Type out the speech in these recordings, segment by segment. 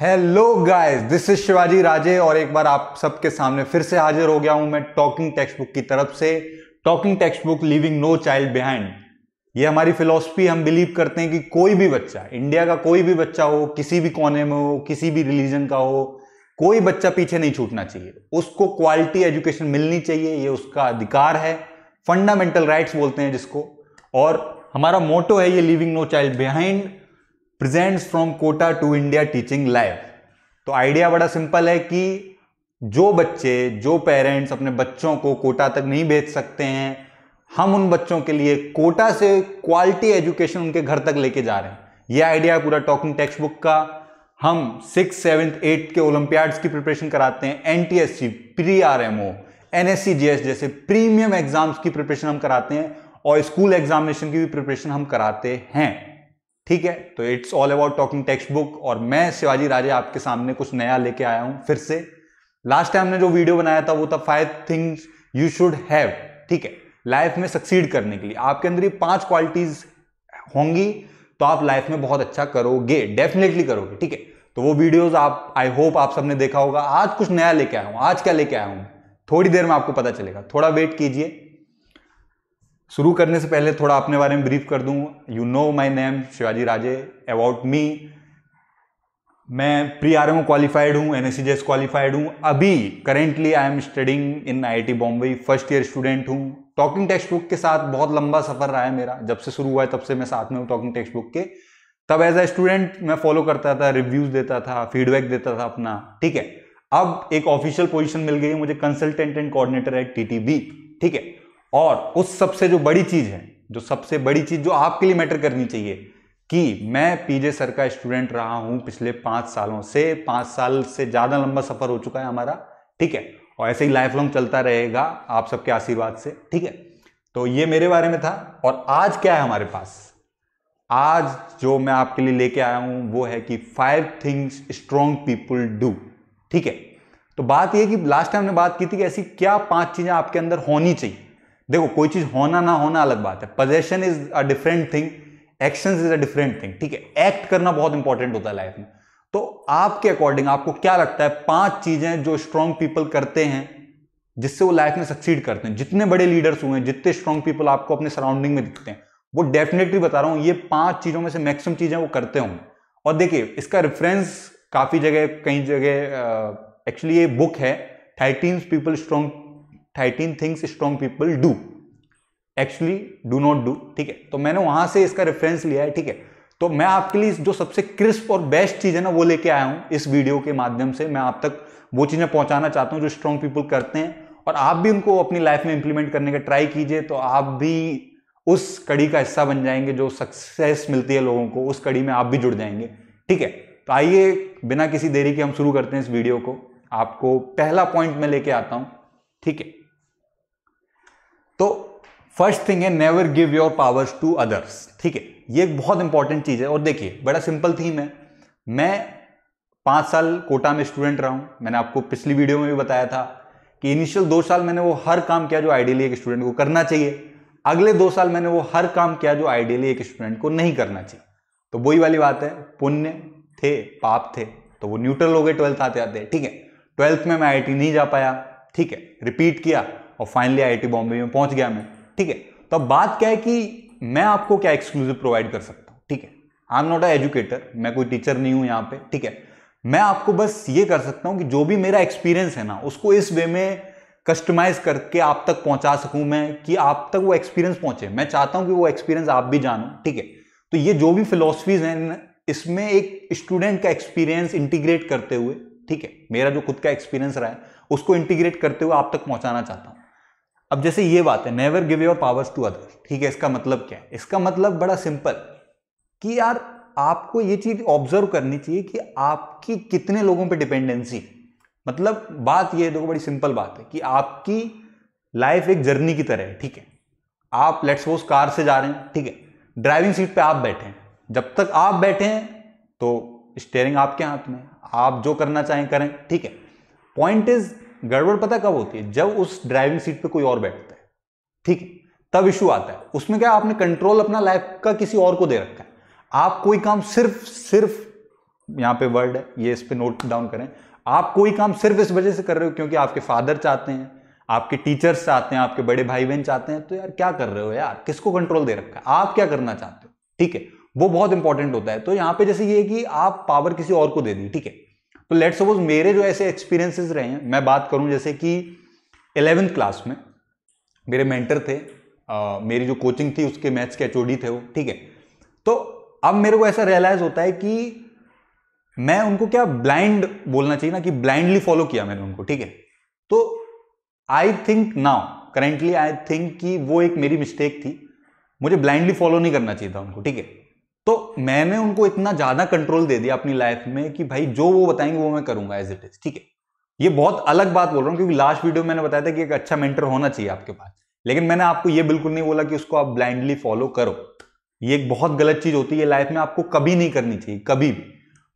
hello guys this is Shivaji Raje और एक बार आप सबके सामने फिर से हाजिर हो गया हूं मैं टॉकिंग टेक्स्ट बुक की तरफ से talking text textbook leaving no child behind ये हमारी फिलॉसफी हम बिलीव करते हैं कि कोई भी बच्चा इंडिया का कोई भी बच्चा हो किसी भी कोने में हो किसी भी रिलीजन का हो कोई बच्चा पीछे नहीं छूटना चाहिए उसको क्वालिटी एजुकेशन मिलनी चाहिए ये उसका अधिकार है फंडामेंटल राइट्स बोलते हैं जिसको और हमारा मोटो है ये leaving no child behind presents from Kota to India teaching live तो आइडिया बड़ा सिंपल है कि जो बच्चे जो पेरेंट्स अपने बच्चों को कोटा तक नहीं भेज सकते हैं हम उन बच्चों के लिए कोटा से क्वालिटी एजुकेशन उनके घर तक लेके जा रहे हैं ये आइडिया पूरा टॉकिंग टेक्स्ट बुक का हम सिक्स सेवन्थ एट्थ के ओलंपियाड्स की प्रिपरेशन कराते हैं N T S C pre R M O N S C G S जैसे प्रीमियम एग्जाम्स की प्रिपरेशन हम कराते हैं और स्कूल एग्जामिनेशन की भी प्रिपरेशन हम कराते हैं ठीक है तो it's all about talking text textbook और मैं शिवाजी राजे आपके सामने कुछ नया लेके आया हूं फिर से लास्ट टाइम हमने जो वीडियो बनाया था वो था five things you should have ठीक है लाइफ में सक्सीड करने के लिए आपके अंदर ये पांच क्वालिटीज होंगी तो आप लाइफ में बहुत अच्छा करोगे डेफिनेटली करोगे ठीक है तो वो वीडियोस आप आई होप आप सबने देखा होगा आज कुछ नया लेके आया हूं आज क्या लेके आया हूं थोड़ी देर में आपको पता चलेगा थोड़ा वेट कीजिए शुरू करने से पहले थोड़ा अपने बारे में ब्रीफ कर दूं you know my name Shivaji Raje about me मैं प्री आर एम क्वालिफाइड हूँ एन एस क्वालिफाइड हूँ अभी currently I am studying in I T Bombay first year student हूँ टॉकिंग टेक्स्ट बुक के साथ बहुत लंबा सफ़र रहा है मेरा जब से शुरू हुआ है तब से मैं साथ में हूँ टॉकिंग टेक्स्ट बुक के तब एज ए स्टूडेंट मैं फॉलो करता था रिव्यूज़ देता था फीडबैक देता था अपना ठीक है अब एक ऑफिशियल पोजिशन मिल गई है मुझे consultant and coordinator at T ठीक है और उस सबसे जो बड़ी चीज़ है जो सबसे बड़ी चीज़ जो आपके लिए मैटर करनी चाहिए कि मैं पीजे सर का स्टूडेंट रहा हूं पिछले पांच सालों से पांच साल से ज़्यादा लंबा सफ़र हो चुका है हमारा ठीक है और ऐसे ही लाइफ लॉन्ग चलता रहेगा आप सबके आशीर्वाद से ठीक है तो ये मेरे बारे में था और आज क्या है हमारे पास आज जो मैं आपके लिए लेके आया हूं वो है कि five things strong people do ठीक है तो बात यह कि लास्ट टाइम ने बात की थी कि ऐसी क्या पांच चीजें आपके अंदर होनी चाहिए देखो कोई चीज होना ना होना अलग बात है possession is a different thing action is a different thing ठीक है एक्ट करना बहुत इंपॉर्टेंट होता है लाइफ में तो आपके अकॉर्डिंग आपको क्या लगता है पांच चीजें जो स्ट्रांग पीपल करते हैं जिससे वो लाइफ में सक्सीड करते हैं जितने बड़े लीडर्स हुए हैं जितने स्ट्रांग पीपल आपको अपने सराउंडिंग में दिखते हैं वो डेफिनेटली बता रहा हूं ये पांच चीजों में से मैक्सिमम चीजें वो करते होंगे और देखिए इसका रेफरेंस काफी जगह कई जगह एक्चुअली ये बुक है thirteen people strong thirteen things strong people do actually do not do ठीक है तो मैंने वहां से इसका रेफरेंस लिया है ठीक है तो मैं आपके लिए जो सबसे क्रिस्प और बेस्ट चीज़ है ना वो लेके आया हूँ इस वीडियो के माध्यम से मैं आप तक वो चीज़ें पहुँचाना चाहता हूँ जो स्ट्रॉन्ग पीपल करते हैं और आप भी उनको अपनी लाइफ में इंप्लीमेंट करने का ट्राई कीजिए तो आप भी उस कड़ी का हिस्सा बन जाएंगे जो सक्सेस मिलती है लोगों को उस कड़ी में आप भी जुड़ जाएंगे ठीक है तो आइए बिना किसी देरी के हम शुरू करते हैं इस वीडियो को आपको पहला पॉइंट मैं लेके आता हूँ ठीक है तो फर्स्ट थिंग है never give your powers to others ठीक है ये एक बहुत इंपॉर्टेंट चीज़ है और देखिए बड़ा सिंपल थीम है मैं पाँच साल कोटा में स्टूडेंट रहा हूँ मैंने आपको पिछली वीडियो में भी बताया था कि इनिशियल दो साल मैंने वो हर काम किया जो आइडियली एक स्टूडेंट को करना चाहिए अगले दो साल मैंने वो हर काम किया जो आइडियली एक स्टूडेंट को नहीं करना चाहिए तो वही वाली बात है पुण्य थे पाप थे तो वो न्यूट्रल हो गए ट्वेल्थ आते आते ठीक है ट्वेल्थ में मैं आई नहीं जा पाया ठीक है रिपीट किया और फाइनली आई बॉम्बे में पहुंच गया मैं ठीक है तो अब बात क्या है कि मैं आपको क्या एक्सक्लूसिव प्रोवाइड कर सकता हूँ ठीक है I am not a educator मैं कोई टीचर नहीं हूँ यहाँ पे ठीक है मैं आपको बस ये कर सकता हूँ कि जो भी मेरा एक्सपीरियंस है ना उसको इस वे में कस्टमाइज करके आप तक पहुंचा सकूं मैं कि आप तक वो एक्सपीरियंस पहुंचे मैं चाहता हूं कि वो एक्सपीरियंस आप भी जानो ठीक है तो ये जो भी फिलोसफीज हैं इसमें एक स्टूडेंट का एक्सपीरियंस इंटीग्रेट करते हुए ठीक है मेरा जो खुद का एक्सपीरियंस रहा है उसको इंटीग्रेट करते हुए आप तक पहुंचाना चाहता हूं अब जैसे ये बात है never give your powers to others ठीक है इसका मतलब क्या है इसका मतलब बड़ा सिंपल कि यार आपको ये चीज ऑब्जर्व करनी चाहिए कि आपकी कितने लोगों पे डिपेंडेंसी मतलब बात ये देखो बड़ी सिंपल बात है कि आपकी लाइफ एक जर्नी की तरह है ठीक है आप लेट्स सपोज कार से जा रहे हैं ठीक है ड्राइविंग सीट पे आप बैठे हैं जब तक आप बैठे हैं तो स्टेयरिंग आपके हाथ में आप जो करना चाहें करें ठीक है पॉइंट इज गड़बड़ पता कब होती है जब उस ड्राइविंग सीट पे कोई और बैठता है ठीक है तब इशू आता है उसमें क्या आपने कंट्रोल अपना लाइफ का किसी और को दे रखा है आप कोई काम सिर्फ सिर्फ यहां पे वर्ड है ये इस पे नोट डाउन करें आप कोई काम सिर्फ इस वजह से कर रहे हो क्योंकि आपके फादर चाहते हैं आपके टीचर्स चाहते हैं आपके बड़े भाई बहन चाहते हैं तो यार क्या कर रहे हो यार किसको कंट्रोल दे रखा है आप क्या करना चाहते हो ठीक है वो बहुत इंपॉर्टेंट होता है तो यहां पे जैसे ये कि आप पावर किसी और को दे दी ठीक है तो लेट सपोज मेरे जो ऐसे एक्सपीरियंसेस रहे हैं मैं बात करूं जैसे कि एलेवेंथ क्लास में मेरे मेंटर थे आ, मेरी जो कोचिंग थी उसके मैथ्स के एच थे वो ठीक है तो अब मेरे को ऐसा रियलाइज होता है कि मैं उनको क्या ब्लाइंड बोलना चाहिए ना कि ब्लाइंडली फॉलो किया मैंने उनको ठीक है तो I think now currently I think कि वो एक मेरी मिस्टेक थी मुझे ब्लाइंडली फॉलो नहीं करना चाहिए था उनको ठीक है तो मैंने उनको इतना ज़्यादा कंट्रोल दे दिया अपनी लाइफ में कि भाई जो वो बताएंगे वो मैं करूंगा एज इट इज़ ठीक है ये बहुत अलग बात बोल रहा हूँ क्योंकि लास्ट वीडियो में मैंने बताया था कि एक अच्छा मेंटर होना चाहिए आपके पास लेकिन मैंने आपको ये बिल्कुल नहीं बोला कि उसको आप ब्लाइंडली फॉलो करो ये एक बहुत गलत चीज़ होती है लाइफ में आपको कभी नहीं करनी चाहिए कभी भी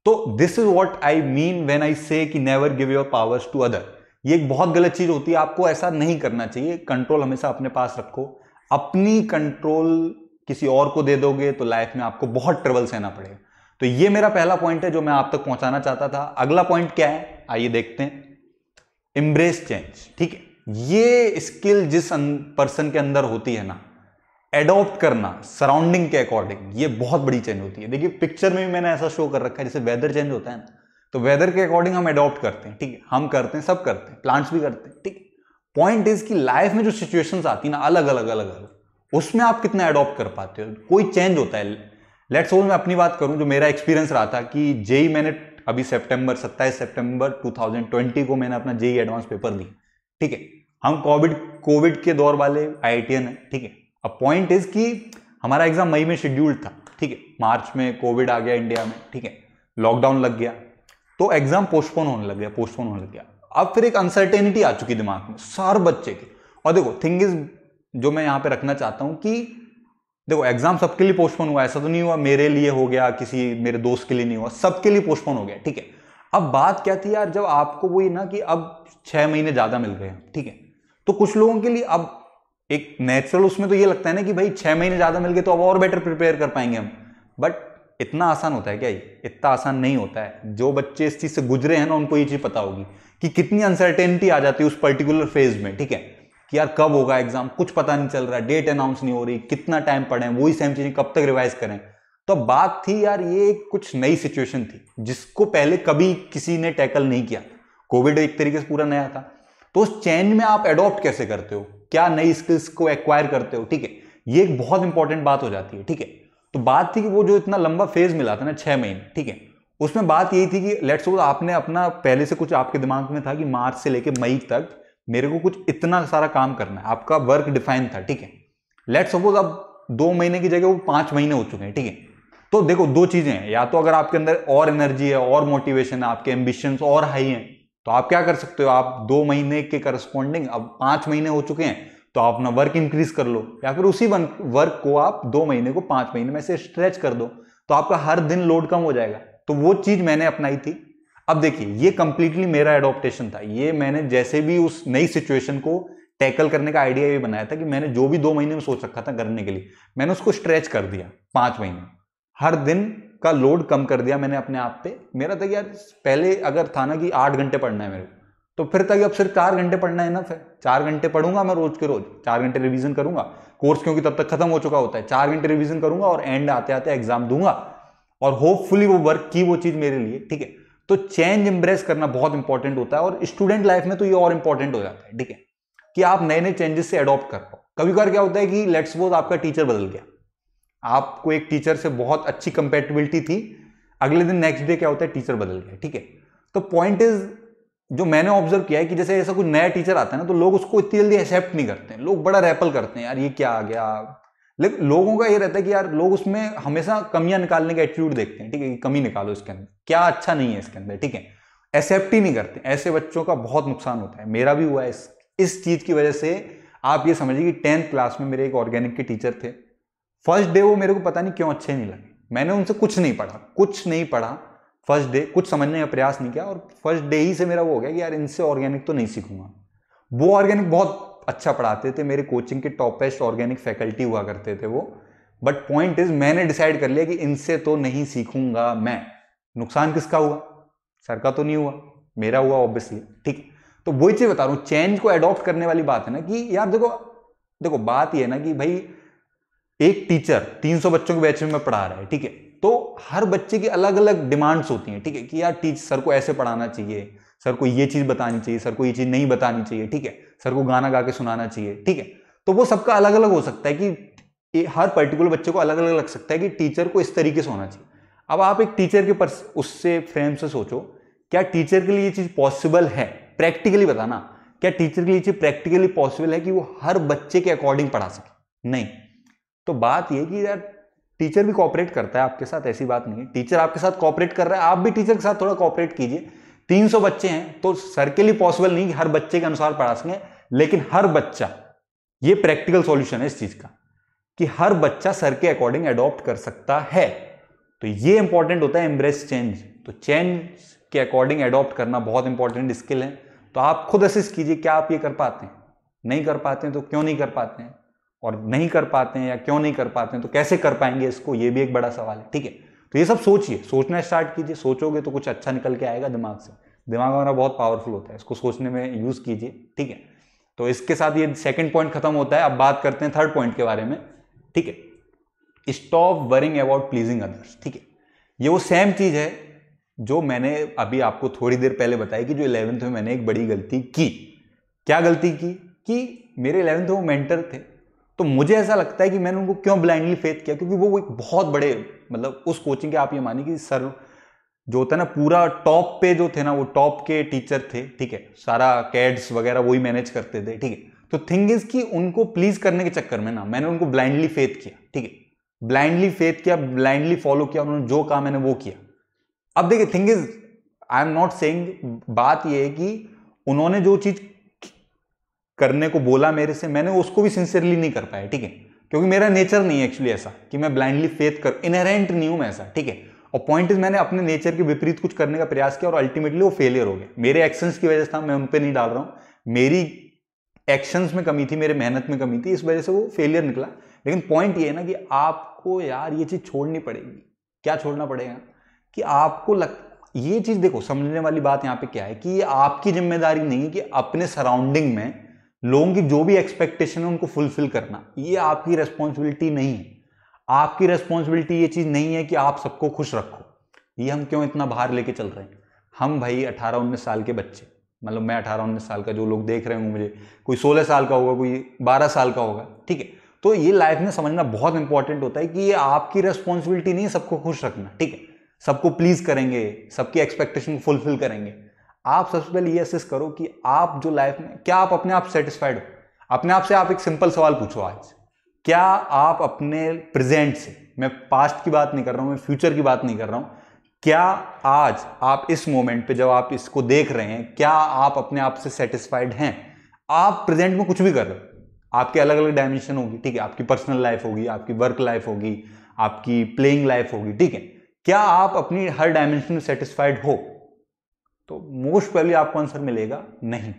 तो this is what I mean when I say कि never give your powers to other ये एक बहुत गलत चीज़ होती है आपको ऐसा नहीं करना चाहिए कंट्रोल हमेशा अपने पास रखो अपनी कंट्रोल किसी और को दे दोगे तो लाइफ में आपको बहुत ट्रबल सहना पड़ेगा तो ये मेरा पहला पॉइंट है जो मैं आप तक पहुंचाना चाहता था अगला पॉइंट क्या है आइए देखते हैं इम्ब्रेस चेंज ठीक है ये स्किल जिस पर्सन अं-, के अंदर होती है ना एडॉप्ट करना सराउंडिंग के अकॉर्डिंग ये बहुत बड़ी चेंज होती है देखिए पिक्चर में भी मैंने ऐसा शो कर रखा है जैसे वेदर चेंज होता है ना तो वेदर के अकॉर्डिंग हम एडॉप्ट करते हैं ठीक है हम करते हैं सब करते हैं प्लांट्स भी करते हैं ठीक पॉइंट इज कि लाइफ में जो सिचुएशंस आती है ना अलग अलग अलग अलग उसमें आप कितना एडॉप्ट कर पाते हो कोई चेंज होता है लेट सपोज मैं अपनी बात करूं जो मेरा एक्सपीरियंस रहा था कि जेई मैंने अभी सितंबर 27 सितंबर 2020 को मैंने अपना जेई एडवांस पेपर दी ठीक है हम कोविड कोविड के दौर वाले आई हैं ठीक है अब पॉइंट इज कि हमारा एग्जाम मई में शेड्यूल्ड था ठीक है मार्च में कोविड आ गया इंडिया में ठीक है लॉकडाउन लग गया तो एग्जाम पोस्टपोन होने लग गया पोस्टपोन होने लग गया अब फिर एक अनसर्टेनिटी आ चुकी दिमाग में सार बच्चे की और देखो थिंग इज जो मैं यहां पे रखना चाहता हूं कि देखो एग्जाम सबके लिए पोस्टपोन हुआ ऐसा तो नहीं हुआ मेरे लिए हो गया किसी मेरे दोस्त के लिए नहीं हुआ सबके लिए पोस्टपोन हो गया ठीक है अब बात क्या थी यार जब आपको वही ना कि अब छह महीने ज़्यादा मिल रहे हैं ठीक है तो कुछ लोगों के लिए अब एक नेचुरल उसमें तो ये लगता है ना कि भाई छह महीने ज़्यादा मिल गए तो अब और बेटर प्रिपेयर कर पाएंगे हम बट इतना आसान होता है क्या ये इतना आसान नहीं होता है जो बच्चे इस चीज़ से गुजरे हैं ना उनको ये चीज़ पता होगी कि कितनी अनसर्टेनिटी आ जाती है उस पर्टिकुलर फेज में ठीक है कि यार कब होगा एग्जाम कुछ पता नहीं चल रहा डेट अनाउंस नहीं हो रही कितना टाइम पड़े वही सेम चीजें कब तक रिवाइज करें तो बात थी यार ये कुछ नई सिचुएशन थी जिसको पहले कभी किसी ने टैकल नहीं किया कोविड एक तरीके से पूरा नया था तो उस चेंज में आप एडॉप्ट कैसे करते हो क्या नई स्किल्स को एक्वायर करते हो ठीक है ये एक बहुत इंपॉर्टेंट बात हो जाती है ठीक है तो बात थी कि वो जो इतना लंबा फेज मिला था ना छः महीने ठीक है उसमें बात यही थी कि लेट्स सपोज आपने अपना पहले से कुछ आपके दिमाग में था कि मार्च से लेकर मई तक मेरे को कुछ इतना सारा काम करना है आपका वर्क डिफाइन था ठीक है लेट सपोज अब दो महीने की जगह वो पांच महीने हो चुके हैं ठीक है तो देखो दो चीज़ें हैं या तो अगर आपके अंदर और एनर्जी है और मोटिवेशन है आपके एम्बिशंस और हाई हैं तो आप क्या कर सकते हो आप दो महीने के करस्पॉन्डिंग अब पांच महीने हो चुके हैं तो आप अपना वर्क इंक्रीज कर लो या फिर उसी वर्क को आप दो महीने को पांच महीने में से स्ट्रेच कर दो तो आपका हर दिन लोड कम हो जाएगा तो वो चीज़ मैंने अपनाई थी अब देखिए ये कंप्लीटली मेरा एडोप्टेशन था ये मैंने जैसे भी उस नई सिचुएशन को टैकल करने का आइडिया ये बनाया था कि मैंने जो भी दो महीने में सोच रखा था करने के लिए मैंने उसको स्ट्रेच कर दिया पांच महीने हर दिन का लोड कम कर दिया मैंने अपने आप पे मेरा था कि यार पहले अगर था ना कि आठ घंटे पढ़ना है मेरे को तो फिर था कि अब सिर्फ चार घंटे पढ़ना है ना फिर चार घंटे पढ़ूंगा मैं रोज के रोज चार घंटे रिवीजन करूंगा कोर्स क्योंकि तब तक खत्म हो चुका होता है चार घंटे रिवीजन करूंगा और एंड आते आते एग्जाम दूंगा और होपफुली वो वर्क की वो चीज मेरे लिए ठीक है तो चेंज इंप्रेस करना बहुत इंपॉर्टेंट होता है और स्टूडेंट लाइफ में तो ये और इंपॉर्टेंट हो जाता है ठीक है कि आप नए नए चेंजेस से अडॉप्ट कर पाओ कभी कभार क्या होता है कि लेट्स सपोज आपका टीचर बदल गया आपको एक टीचर से बहुत अच्छी कंपेटेबिलिटी थी अगले दिन नेक्स्ट डे क्या होता है टीचर बदल गया ठीक है तो पॉइंट इज जो मैंने ऑब्जर्व किया है कि जैसे ऐसा कोई नया टीचर आता है ना तो लोग उसको इतनी जल्दी एक्सेप्ट नहीं करते हैं लोग बड़ा रेपल करते हैं यार ये क्या आ गया लेकिन लोगों का ये रहता है कि यार लोग उसमें हमेशा कमियां निकालने का एटीट्यूड देखते हैं ठीक है कमी निकालो इसके अंदर क्या अच्छा नहीं है इसके अंदर ठीक है एक्सेप्ट ही नहीं करते ऐसे बच्चों का बहुत नुकसान होता है मेरा भी हुआ है इस इस चीज़ की वजह से आप ये समझिए कि टेंथ क्लास में मेरे एक ऑर्गेनिक के टीचर थे फर्स्ट डे वो मेरे को पता नहीं क्यों अच्छे नहीं लगे मैंने उनसे कुछ नहीं पढ़ा कुछ नहीं पढ़ा फर्स्ट डे कुछ समझने का प्रयास नहीं किया और फर्स्ट डे ही से मेरा वो हो गया कि यार इनसे ऑर्गेनिक तो नहीं सीखूंगा वो ऑर्गेनिक बहुत अच्छा पढ़ाते थे मेरे कोचिंग के टॉपेस्ट ऑर्गेनिक फैकल्टी हुआ करते थे वो बट पॉइंट इज मैंने डिसाइड कर लिया कि इनसे तो नहीं सीखूंगा मैं नुकसान किसका हुआ सर का तो नहीं हुआ मेरा हुआ ऑब्वियसली ठीक तो वही चीज बता रहा हूँ चेंज को एडॉप्ट करने वाली बात है ना कि यार देखो देखो बात यह है ना कि भाई एक टीचर 300 बच्चों के बैच में पढ़ा रहा है ठीक है तो हर बच्चे की अलग अलग डिमांड्स होती हैं ठीक है कि यार टीचर सर को ऐसे पढ़ाना चाहिए सर को ये चीज़ बतानी चाहिए सर को ये चीज़ नहीं बतानी चाहिए ठीक है सर को गाना गा के सुनाना चाहिए ठीक है तो वो सबका अलग अलग हो सकता है कि हर पर्टिकुलर बच्चे को अलग अलग लग सकता है कि टीचर को इस तरीके से होना चाहिए अब आप एक टीचर के पर्स उससे फ्रेम से सोचो क्या टीचर के लिए ये चीज़ पॉसिबल है प्रैक्टिकली बताना क्या टीचर के लिए चीज़ प्रैक्टिकली पॉसिबल है कि वो हर बच्चे के अकॉर्डिंग पढ़ा सके नहीं तो बात यह कि यार टीचर भी कॉपरेट करता है आपके साथ ऐसी बात नहीं है टीचर आपके साथ कॉपरेट कर रहा है आप भी टीचर के साथ थोड़ा कॉपरेट कीजिए 300 बच्चे हैं तो सर के लिए पॉसिबल नहीं कि हर बच्चे के अनुसार पढ़ा सकें लेकिन हर बच्चा ये प्रैक्टिकल सॉल्यूशन है इस चीज का कि हर बच्चा सर के अकॉर्डिंग एडॉप्ट कर सकता है तो ये इंपॉर्टेंट होता है एम्ब्रेस चेंज तो चेंज के अकॉर्डिंग एडॉप्ट करना बहुत इंपॉर्टेंट स्किल है तो आप खुद असिस्ट कीजिए क्या आप ये कर पाते हैं नहीं कर पाते हैं तो क्यों नहीं कर पाते हैं और नहीं कर पाते हैं या क्यों नहीं कर पाते हैं तो कैसे कर पाएंगे इसको ये भी एक बड़ा सवाल है ठीक है तो ये सब सोचिए सोचना स्टार्ट कीजिए सोचोगे तो कुछ अच्छा निकल के आएगा दिमाग से दिमाग हमारा बहुत पावरफुल होता है इसको सोचने में यूज़ कीजिए ठीक है तो इसके साथ ये सेकेंड पॉइंट खत्म होता है अब बात करते हैं थर्ड पॉइंट के बारे में ठीक है stop worrying about pleasing others ठीक है ये वो सेम चीज़ है जो मैंने अभी आपको थोड़ी देर पहले बताया कि जो इलेवेंथ में मैंने एक बड़ी गलती की क्या गलती की कि मेरे इलेवेंथ में वो मेंटर थे तो मुझे ऐसा लगता है कि मैंने उनको क्यों ब्लाइंडली फेथ किया क्योंकि वो एक बहुत बड़े मतलब उस कोचिंग के आप ये मानिए कि सर जो होता है ना पूरा टॉप पे जो थे ना वो टॉप के टीचर थे ठीक है सारा कैड्स वगैरह वही मैनेज करते थे ठीक है तो थिंग इज कि उनको प्लीज करने के चक्कर में ना मैंने उनको ब्लाइंडली फेथ किया ठीक है ब्लाइंडली फेथ किया ब्लाइंडली फॉलो किया उन्होंने जो कहा मैंने वो किया अब देखिए thing is I am not saying बात यह है कि उन्होंने जो चीज करने को बोला मेरे से मैंने उसको भी सिंसियरली नहीं कर पाया ठीक है क्योंकि मेरा नेचर नहीं है एक्चुअली ऐसा कि मैं ब्लाइंडली फेथ कर इनहेरेंट नहीं हूँ मैं ऐसा ठीक है और पॉइंट इज मैंने अपने नेचर के विपरीत कुछ करने का प्रयास किया और अल्टीमेटली वो फेलियर हो गए मेरे एक्शंस की वजह से था मैं उन पर नहीं डाल रहा हूँ मेरी एक्शंस में कमी थी मेरे मेहनत में कमी थी इस वजह से वो फेलियर निकला लेकिन पॉइंट ये है ना कि आपको यार ये चीज़ छोड़नी पड़ेगी क्या छोड़ना पड़ेगा कि आपको लग ये चीज़ देखो समझने वाली बात यहाँ पे क्या है कि ये आपकी जिम्मेदारी नहीं है कि अपने सराउंडिंग में लोगों की जो भी एक्सपेक्टेशन है उनको फुलफिल करना ये आपकी रेस्पॉन्सिबिलिटी नहीं है आपकी रेस्पॉन्सिबिलिटी ये चीज़ नहीं है कि आप सबको खुश रखो ये हम क्यों इतना बाहर लेके चल रहे हैं हम भाई अठारह उन्नीस साल के बच्चे मतलब मैं अठारह उन्नीस साल का जो लोग देख रहे होंगे मुझे कोई सोलह साल का होगा कोई बारह साल का होगा ठीक है तो ये लाइफ में समझना बहुत इंपॉर्टेंट होता है कि ये आपकी रेस्पॉन्सिबिलिटी नहीं सबको खुश रखना ठीक है सबको प्लीज करेंगे सबकी एक्सपेक्टेशन फुलफिल करेंगे आप सबसे पहले ये असेस करो कि आप जो लाइफ में क्या आप अपने आप सेटिस्फाइड हो अपने आप से आप एक सिंपल सवाल पूछो आज क्या आप अपने प्रेजेंट से मैं पास्ट की बात नहीं कर रहा हूँ मैं फ्यूचर की बात नहीं कर रहा हूँ क्या आज आप इस मोमेंट पे जब आप इसको देख रहे हैं क्या आप अपने आप से सेटिस्फाइड हैं आप प्रेजेंट में कुछ भी कर रहे हो आपके अलग अलग डायमेंशन होगी ठीक है आपकी पर्सनल लाइफ होगी आपकी वर्क लाइफ होगी आपकी प्लेइंग लाइफ होगी ठीक है क्या आप अपनी हर डायमेंशन में सेटिस्फाइड हो तो मोस्ट पहले आपको आंसर मिलेगा नहीं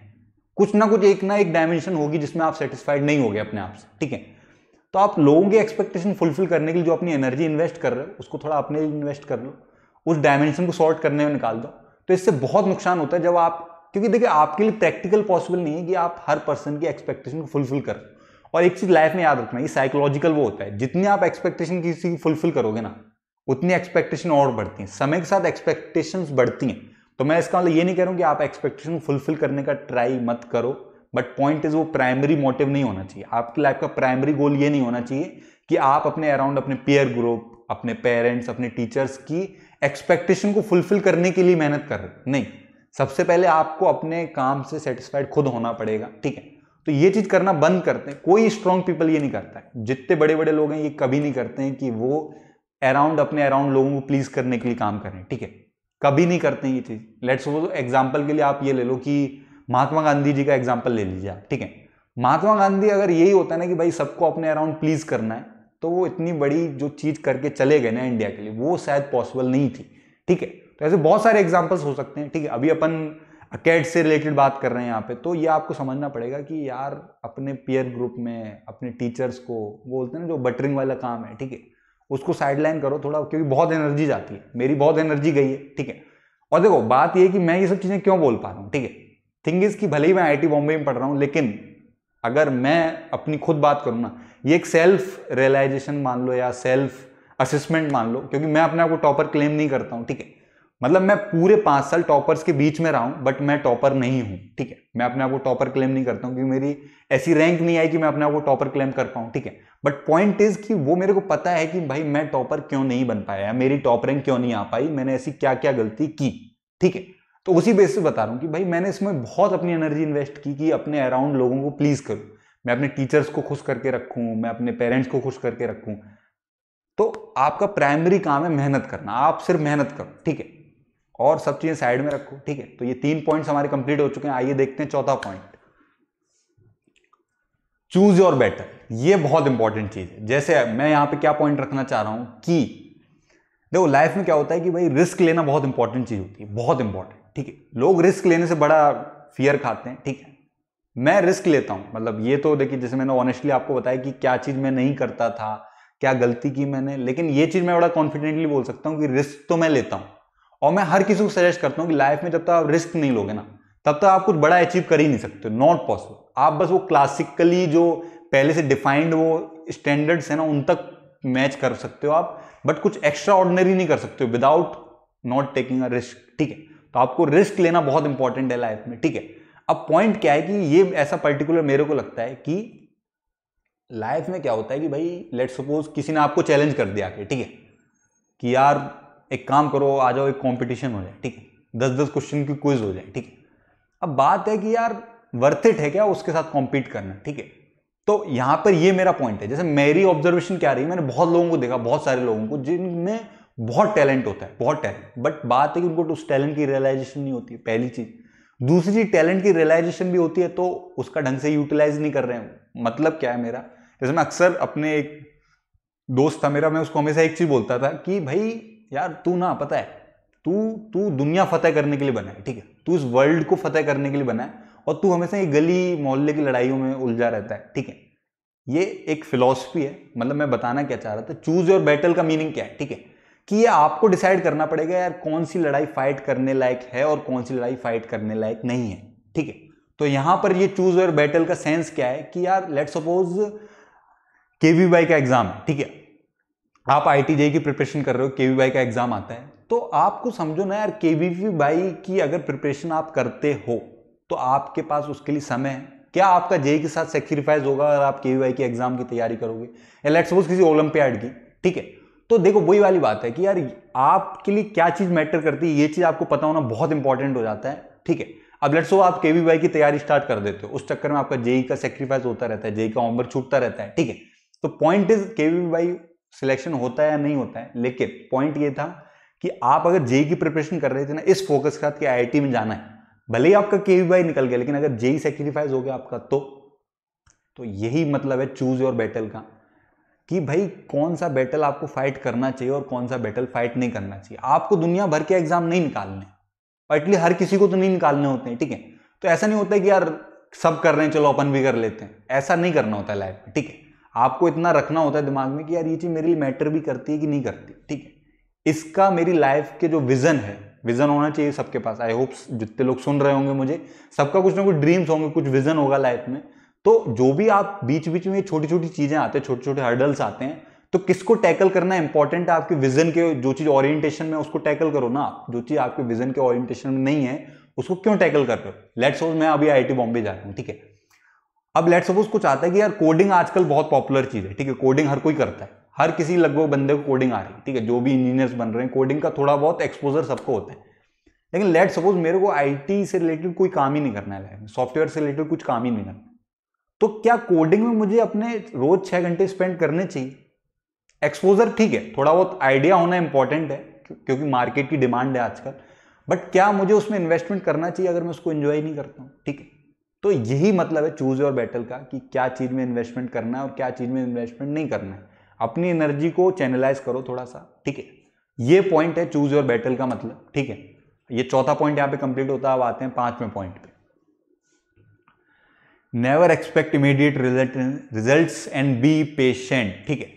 कुछ ना कुछ एक ना एक डायमेंशन होगी जिसमें आप सेटिस्फाइड नहीं हो गए अपने आप से ठीक है तो आप लोगों के एक्सपेक्टेशन फुलफिल करने के लिए जो अपनी एनर्जी इन्वेस्ट कर रहे हो उसको थोड़ा अपने इन्वेस्ट कर लो उस डायमेंशन को सॉर्ट करने में निकाल दो तो इससे बहुत नुकसान होता है जब आप क्योंकि देखिए आपके लिए प्रैक्टिकल पॉसिबल नहीं है कि आप हर पर्सन की एक्सपेक्टेशन को फुलफिल कर और एक चीज़ लाइफ में याद रखना ये साइकोलॉजिकल वो होता है जितनी आप एक्सपेक्टेशन किसी की फुलफिल करोगे ना उतनी एक्सपेक्टेशन और बढ़ती हैं समय के साथ एक्सपेक्टेशंस बढ़ती हैं तो मैं इसका मतलब ये नहीं कह रहा हूँ कि आप एक्सपेक्टेशन फुलफिल करने का ट्राई मत करो बट पॉइंट इज वो प्राइमरी मोटिव नहीं होना चाहिए आपकी लाइफ का प्राइमरी गोल ये नहीं होना चाहिए कि आप अपने अराउंड अपने पेयर ग्रुप अपने पेरेंट्स अपने टीचर्स की एक्सपेक्टेशन को फुलफिल करने के लिए मेहनत कर रहे नहीं सबसे पहले आपको अपने काम से सेटिस्फाइड खुद होना पड़ेगा ठीक है तो ये चीज़ करना बंद करते हैं कोई स्ट्रॉन्ग पीपल ये नहीं करता है जितने बड़े बड़े लोग हैं ये कभी नहीं करते हैं कि वो अराउंड अपने अराउंड लोगों को प्लीज करने के लिए काम करें ठीक है कभी नहीं करते ये चीज़ लेट्स सपोज एग्जाम्पल के लिए आप ये ले लो कि महात्मा गांधी जी का एग्जाम्पल ले लीजिए आप ठीक है महात्मा गांधी अगर यही होता ना कि भाई सबको अपने अराउंड प्लीज करना है तो वो इतनी बड़ी जो चीज़ करके चले गए ना इंडिया के लिए वो शायद पॉसिबल नहीं थी ठीक है तो ऐसे बहुत सारे एग्जाम्पल्स हो सकते हैं ठीक है अभी अपन अकेड से रिलेटेड बात कर रहे हैं यहाँ पे तो ये आपको समझना पड़ेगा कि यार अपने पीयर ग्रुप में अपने टीचर्स को वो बोलते हैं ना जो बटरिंग वाला काम है ठीक है उसको साइडलाइन करो थोड़ा क्योंकि बहुत एनर्जी जाती है मेरी बहुत एनर्जी गई है ठीक है और देखो बात यह कि मैं ये सब चीज़ें क्यों बोल पा रहा हूँ ठीक है थिंग इज़ कि भले ही मैं आई बॉम्बे में पढ़ रहा हूँ लेकिन अगर मैं अपनी खुद बात करूँ ना ये एक सेल्फ रियलाइजेशन मान लो या सेल्फ असेसमेंट मान लो क्योंकि मैं अपने आप को टॉपर क्लेम नहीं करता हूँ ठीक है मतलब मैं पूरे पांच साल टॉपर्स के बीच में रहा हूं बट मैं टॉपर नहीं हूं ठीक है मैं अपने आप को टॉपर क्लेम नहीं करता हूं क्योंकि मेरी ऐसी रैंक नहीं आई कि मैं अपने आप को टॉपर क्लेम कर पाऊं ठीक है बट पॉइंट इज कि वो मेरे को पता है कि भाई मैं टॉपर क्यों नहीं बन पाया या मेरी टॉप रैंक क्यों नहीं आ पाई मैंने ऐसी क्या क्या गलती की ठीक है तो उसी बेस से बता रहा हूं कि भाई मैंने इसमें बहुत अपनी एनर्जी इन्वेस्ट की कि अपने अराउंड लोगों को प्लीज करूं मैं अपने टीचर्स को खुश करके रखू मैं अपने पेरेंट्स को खुश करके रखू तो आपका प्राइमरी काम है मेहनत करना आप सिर्फ मेहनत करो ठीक है और सब चीजें साइड में रखो ठीक है तो ये तीन पॉइंट्स हमारे कंप्लीट हो चुके हैं आइए देखते हैं चौथा पॉइंट चूज योर बेटर ये बहुत इंपॉर्टेंट चीज है जैसे मैं यहां पे क्या पॉइंट रखना चाह रहा हूं कि देखो लाइफ में क्या होता है कि भाई रिस्क लेना बहुत इंपॉर्टेंट चीज होती है बहुत इंपॉर्टेंट ठीक है लोग रिस्क लेने से बड़ा फियर खाते हैं ठीक है मैं रिस्क लेता हूं मतलब ये तो देखिए जैसे मैंने ऑनेस्टली आपको बताया कि क्या चीज मैं नहीं करता था क्या गलती की मैंने लेकिन ये चीज मैं बड़ा कॉन्फिडेंटली बोल सकता हूँ कि रिस्क तो मैं लेता हूँ और मैं हर किसी को सजेस्ट करता हूँ कि लाइफ में जब तक आप रिस्क नहीं लोगे ना तब तक आप कुछ बड़ा अचीव कर ही नहीं सकते नॉट पॉसिबल आप बस वो क्लासिकली जो पहले से डिफाइंड वो स्टैंडर्ड्स हैं ना उन तक मैच कर सकते हो आप बट कुछ एक्स्ट्रा ऑर्डनरी नहीं कर सकते हो without not taking a risk ठीक है तो आपको रिस्क लेना बहुत इंपॉर्टेंट है लाइफ में ठीक है अब पॉइंट क्या है कि ये ऐसा पर्टिकुलर मेरे को लगता है कि लाइफ में क्या होता है कि भाई लेट सपोज किसी ने आपको चैलेंज कर दिया कि ठीक है कि यार एक काम करो आ जाओ एक कंपटीशन हो जाए ठीक है दस दस क्वेश्चन की क्विज हो जाए ठीक है अब बात है कि यार वर्थ इट है क्या उसके साथ कॉम्पीट करना ठीक है तो यहाँ पर ये मेरा पॉइंट है जैसे मेरी ऑब्जर्वेशन क्या रही मैंने बहुत लोगों को देखा बहुत सारे लोगों को जिनमें बहुत टैलेंट होता है बहुत टैलेंट बट बात है कि उनको उस टैलेंट की रियलाइजेशन नहीं होती है पहली चीज़ दूसरी चीज टैलेंट की रियलाइजेशन भी होती है तो उसका ढंग से यूटिलाइज नहीं कर रहे हैं मतलब क्या है मेरा जैसे मैं अक्सर अपने एक दोस्त था मेरा मैं उसको हमेशा एक चीज़ बोलता था कि भाई यार तू ना पता है तू तू दुनिया फतेह करने के लिए बना है ठीक है तू इस वर्ल्ड को फतेह करने के लिए बना है और तू हमेशा ये गली मोहल्ले की लड़ाइयों में उलझा रहता है ठीक है ये एक फिलॉसफी है मतलब मैं बताना क्या चाह रहा था चूज योर बैटल का मीनिंग क्या है ठीक है कि ये आपको डिसाइड करना पड़ेगा यार कौन सी लड़ाई फाइट करने लायक है और कौन सी लड़ाई फाइट करने लायक नहीं है ठीक है तो यहां पर ये चूज योर बैटल का सेंस क्या है कि यार लेट सपोज के वी बाई का एग्जाम है ठीक है आप आई टी की प्रिपरेशन कर रहे हो के वी का एग्ज़ाम आता है तो आपको समझो ना यार के वी की अगर प्रिपरेशन आप करते हो तो आपके पास उसके लिए समय है क्या आपका जेई के साथ सेक्रीफाइस होगा अगर आप के वी के एग्ज़ाम की तैयारी करोगे या लेट सपोज किसी ओलंपियाड की ठीक है तो देखो वही वाली बात है कि यार आपके लिए क्या चीज़ मैटर करती है ये चीज़ आपको पता होना बहुत इंपॉर्टेंट हो जाता है ठीक है अब लेट्स सो आप के वी की तैयारी स्टार्ट कर देते हो उस चक्कर में आपका जेई e का सेक्रीफाइस होता रहता है जेई e का ऑम्बर छूटता रहता है ठीक है तो पॉइंट इज के वी सिलेक्शन होता है या नहीं होता है लेकिन पॉइंट ये था कि आप अगर जेई e e की प्रिपरेशन कर रहे थे ना इस फोकस के साथ कि आई में जाना है भले ही आपका के वी निकल गया लेकिन अगर जेई सेक्रीफाइस e हो गया आपका तो तो यही मतलब है चूज योर बैटल का कि भाई कौन सा बैटल आपको फाइट करना चाहिए और कौन सा बैटल फाइट नहीं करना चाहिए आपको दुनिया भर के एग्जाम नहीं निकालने पर्टली हर किसी को तो नहीं निकालने होते हैं ठीक है तो ऐसा नहीं होता कि यार सब कर रहे हैं चलो अपन भी कर लेते हैं ऐसा नहीं करना होता है लाइफ में ठीक है आपको इतना रखना होता है दिमाग में कि यार ये चीज़ मेरे लिए मैटर भी करती है कि नहीं करती ठीक है इसका मेरी लाइफ के जो विज़न है विज़न होना चाहिए सबके पास आई होप जितने लोग सुन रहे होंगे मुझे सबका कुछ ना कुछ ड्रीम्स होंगे कुछ विज़न होगा लाइफ में तो जो भी आप बीच बीच में छोटी छोटी चीज़ें आते हैं छोटे छोटे हर्डल्स आते हैं तो किसको टैकल करना इंपॉर्टेंट है आपके विजन के जो चीज़ ओरिएंटेशन में उसको टैकल करो ना आप जो चीज़ आपके विजन के ओरिएंटेशन में नहीं है उसको क्यों टैकल कर रहे हो लेट्स सपोज मैं अभी आई बॉम्बे जा रहा हूँ ठीक है अब लेट सपोज कुछ आता है कि यार कोडिंग आजकल बहुत पॉपुलर चीज़ है ठीक है कोडिंग हर कोई करता है हर किसी लगभग बंदे को कोडिंग आ रही है ठीक है जो भी इंजीनियर्स बन रहे हैं कोडिंग का थोड़ा बहुत एक्सपोजर सबको होता है लेकिन लेट सपोज मेरे को आई से रिलेटेड कोई काम ही नहीं करना है लाइफ में सॉफ्टवेयर से रिलेटेड कुछ काम ही नहीं करना तो क्या कोडिंग में मुझे अपने रोज छः घंटे स्पेंड करने चाहिए एक्सपोजर ठीक है थोड़ा बहुत आइडिया होना इंपॉर्टेंट है क्योंकि मार्केट की डिमांड है आजकल बट क्या मुझे उसमें इन्वेस्टमेंट करना चाहिए अगर मैं उसको इन्जॉय नहीं करता हूँ ठीक है तो यही मतलब है चूज योर बैटल का कि क्या चीज़ में इन्वेस्टमेंट करना है और क्या चीज़ में इन्वेस्टमेंट नहीं करना है अपनी एनर्जी को चैनलाइज करो थोड़ा सा ठीक है ये पॉइंट है चूज योर बैटल का मतलब ठीक है ये चौथा पॉइंट यहां पे कंप्लीट होता है अब आते हैं पांचवें पॉइंट पे never expect immediate result result and be patient ठीक है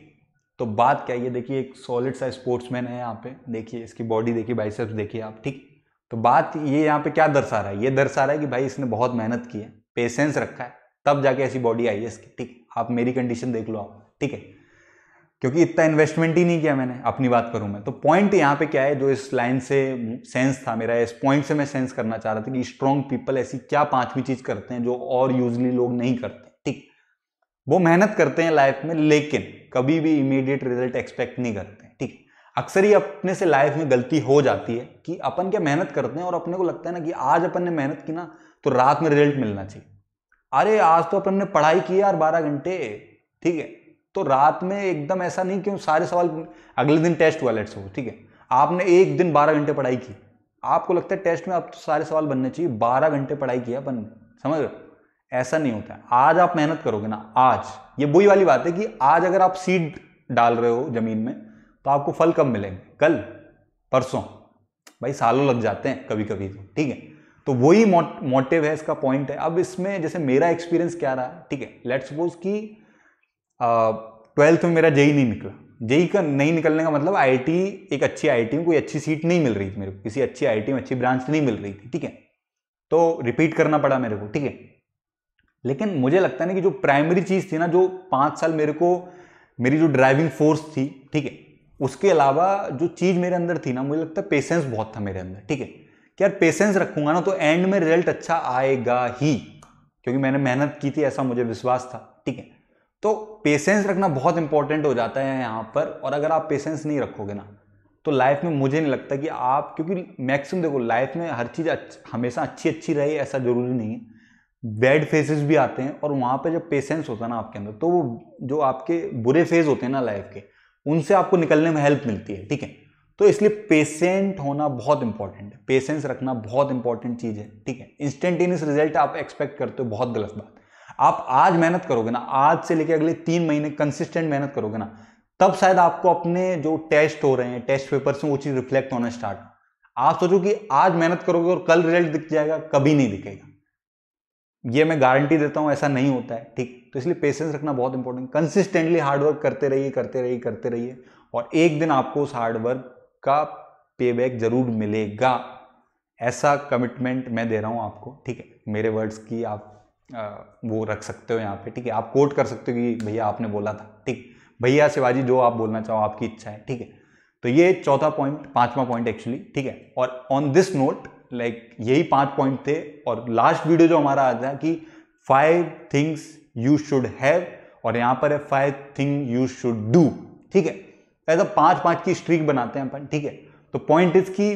तो बात क्या है ये देखिए एक सॉलिड सा स्पोर्ट्समैन है यहाँ पे देखिए इसकी बॉडी देखिए बाइसेप्स देखिए आप ठीक है तो बात ये यहाँ पे क्या दर्शा रहा है ये दर्शा रहा है कि भाई इसने बहुत मेहनत की है पेशेंस रखा है तब जाके ऐसी बॉडी आई है इसकी ठीक आप मेरी कंडीशन देख लो आप ठीक है क्योंकि इतना इन्वेस्टमेंट ही नहीं किया मैंने अपनी बात करूं मैं तो पॉइंट यहाँ पे क्या है जो इस लाइन से सेंस था मेरा इस पॉइंट से मैं सेंस करना चाह रहा था कि स्ट्रॉन्ग पीपल ऐसी क्या पांचवी चीज करते हैं जो और यूजली लोग नहीं करते ठीक वो मेहनत करते हैं लाइफ में लेकिन कभी भी इमीडिएट रिजल्ट एक्सपेक्ट नहीं करते अक्सर ही अपने से लाइफ में गलती हो जाती है कि अपन क्या मेहनत करते हैं और अपने को लगता है ना कि आज अपन ने मेहनत की ना तो रात में रिजल्ट मिलना चाहिए अरे आज तो अपन ने पढ़ाई की यार बारह घंटे ठीक है तो रात में एकदम ऐसा नहीं क्यों सारे सवाल अगले दिन टेस्ट हुआ लेट्स हो ठीक है आपने एक दिन बारह घंटे पढ़ाई की आपको लगता है टेस्ट में आप तो सारे सवाल बनने चाहिए बारह घंटे पढ़ाई किया अपन समझ रहे ऐसा नहीं होता है आज आप मेहनत करोगे ना आज ये वही वाली बात है कि आज अगर आप सीड डाल रहे हो जमीन में तो आपको फल कब मिलेंगे कल परसों भाई सालों लग जाते हैं कभी कभी तो ठीक है तो वही मोटिव है इसका पॉइंट है अब इसमें जैसे मेरा एक्सपीरियंस क्या रहा ठीक है लेट सपोज कि ट्वेल्थ में मेरा जेई नहीं निकला जेई का नहीं निकलने का मतलब आईटी एक अच्छी आईटी में कोई अच्छी सीट नहीं मिल रही थी मेरे को किसी अच्छी आईटी में अच्छी ब्रांच नहीं मिल रही थी ठीक है तो रिपीट करना पड़ा मेरे को ठीक है लेकिन मुझे लगता है ना कि जो प्राइमरी चीज़ थी ना जो पाँच साल मेरे को मेरी जो ड्राइविंग फोर्स थी ठीक है उसके अलावा जो चीज़ मेरे अंदर थी ना मुझे लगता है पेशेंस बहुत था मेरे अंदर ठीक है कि यार पेशेंस रखूंगा ना तो एंड में रिजल्ट अच्छा आएगा ही क्योंकि मैंने मेहनत की थी ऐसा मुझे विश्वास था ठीक है तो पेशेंस रखना बहुत इंपॉर्टेंट हो जाता है यहाँ पर और अगर आप पेशेंस नहीं रखोगे ना तो लाइफ में मुझे नहीं लगता कि आप क्योंकि मैक्सिमम देखो लाइफ में हर चीज़ अच्छ, हमेशा अच्छी अच्छी रहे ऐसा ज़रूरी नहीं है बैड फेजेस भी आते हैं और वहाँ पर जब पेशेंस होता है ना आपके अंदर तो वो जो आपके बुरे फेज होते हैं ना लाइफ के उनसे आपको निकलने में हेल्प मिलती है ठीक है तो इसलिए पेशेंट होना बहुत इंपॉर्टेंट है पेशेंस रखना बहुत इंपॉर्टेंट चीज़ है ठीक है इंस्टेंटेनियस रिजल्ट आप एक्सपेक्ट करते हो बहुत गलत बात आप आज मेहनत करोगे ना आज से लेकर अगले तीन महीने कंसिस्टेंट मेहनत करोगे ना तब शायद आपको अपने जो टेस्ट हो रहे हैं टेस्ट पेपर से वो चीज़ रिफ्लेक्ट होना स्टार्ट आप सोचो कि आज मेहनत करोगे और कल रिजल्ट दिख जाएगा कभी नहीं दिखेगा ये मैं गारंटी देता हूँ ऐसा नहीं होता है ठीक तो इसलिए पेशेंस रखना बहुत इंपॉर्टेंट कंसिस्टेंटली हार्डवर्क करते रहिए करते रहिए करते रहिए और एक दिन आपको उस हार्डवर्क का पे बैक जरूर मिलेगा ऐसा कमिटमेंट मैं दे रहा हूँ आपको ठीक है मेरे वर्ड्स की आप आ, वो रख सकते हो यहाँ पे ठीक है आप कोट कर सकते हो कि भैया आपने बोला था ठीक भैया शिवाजी जो आप बोलना चाहो आपकी इच्छा है ठीक है तो ये चौथा पॉइंट पांचवा पॉइंट एक्चुअली ठीक है और ऑन दिस नोट लाइक यही पांच पॉइंट थे और लास्ट वीडियो जो हमारा आता था कि five things you should have और यहां पर है five thing you should do ठीक है ऐसा पांच पांच की स्ट्रीक बनाते हैं अपन ठीक है तो पॉइंट इज की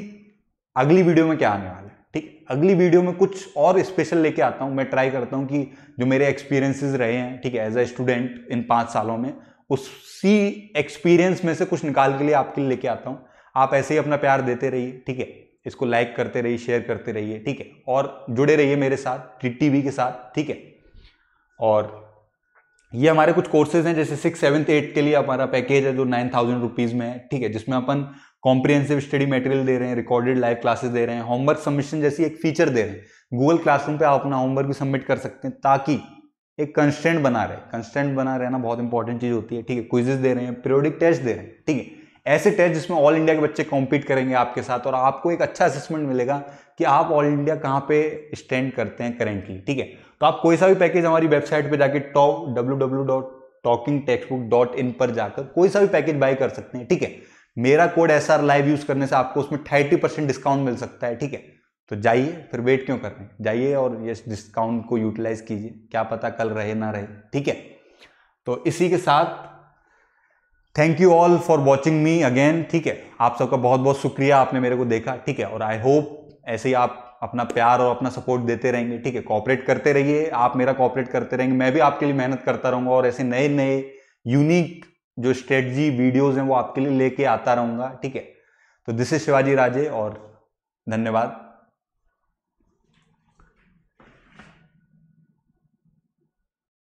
अगली वीडियो में क्या आने वाला है ठीक अगली वीडियो में कुछ और स्पेशल लेके आता हूँ मैं ट्राई करता हूँ कि जो मेरे एक्सपीरियंसेस रहे हैं ठीक है एज ए स्टूडेंट इन पाँच सालों में उसी एक्सपीरियंस में से कुछ निकाल के लिए आपके लिए लेके आता हूँ आप ऐसे ही अपना प्यार देते रहिए ठीक है इसको लाइक करते रहिए शेयर करते रहिए ठीक है और जुड़े रहिए मेरे साथ टी के साथ ठीक है और ये हमारे कुछ कोर्सेज हैं जैसे सिक्स सेवन्थ एट के लिए हमारा पैकेज है जो नाइन थाउजेंड रुपीज़ में है ठीक है जिसमें अपन कॉम्प्रिहेंसिव स्टडी मटेरियल दे रहे हैं रिकॉर्डेड लाइव क्लासेस दे रहे हैं होमवर्क सबमिशन जैसी एक फीचर दे रहे हैं गूगल क्लासरूम पे आप अपना होमवर्क भी सबमिट कर सकते हैं ताकि एक कंस्टेंट बना रहे कंस्टेंट बना रहना बहुत इंपॉर्टेंट चीज़ होती है ठीक है क्विजेज दे रहे हैं पीरियोडिक टेस्ट दे रहे हैं ठीक है ऐसे टेस्ट जिसमें ऑल इंडिया के बच्चे कॉम्पीट करेंगे आपके साथ और आपको एक अच्छा असेसमेंट मिलेगा कि आप ऑल इंडिया कहाँ पे स्टैंड करते हैं करेंटली ठीक है तो आप कोई सा भी पैकेज हमारी वेबसाइट पे जाके टॉप W W dot talking text textbook dot in पर जाकर कोई सा भी पैकेज बाय कर सकते हैं ठीक है मेरा code S R live use करने से आपको उसमें थर्टी परसेंट डिस्काउंट मिल सकता है ठीक है तो जाइए फिर वेट क्यों कर रहे हैं जाइए और ये डिस्काउंट को यूटिलाइज कीजिए क्या पता कल रहे ना रहे ठीक है तो इसी के साथ thank you all for watching me again ठीक है आप सबका बहुत बहुत शुक्रिया आपने मेरे को देखा ठीक है और आई होप ऐसे ही आप अपना प्यार और अपना सपोर्ट देते रहेंगे ठीक है कॉपरेट करते रहिए आप मेरा कॉपरेट करते रहेंगे मैं भी आपके लिए मेहनत करता रहूंगा और ऐसे नए नए यूनिक जो स्ट्रेटजी वीडियोज हैं वो आपके लिए लेके आता रहूंगा ठीक है तो दिस इज शिवाजी राजे और धन्यवाद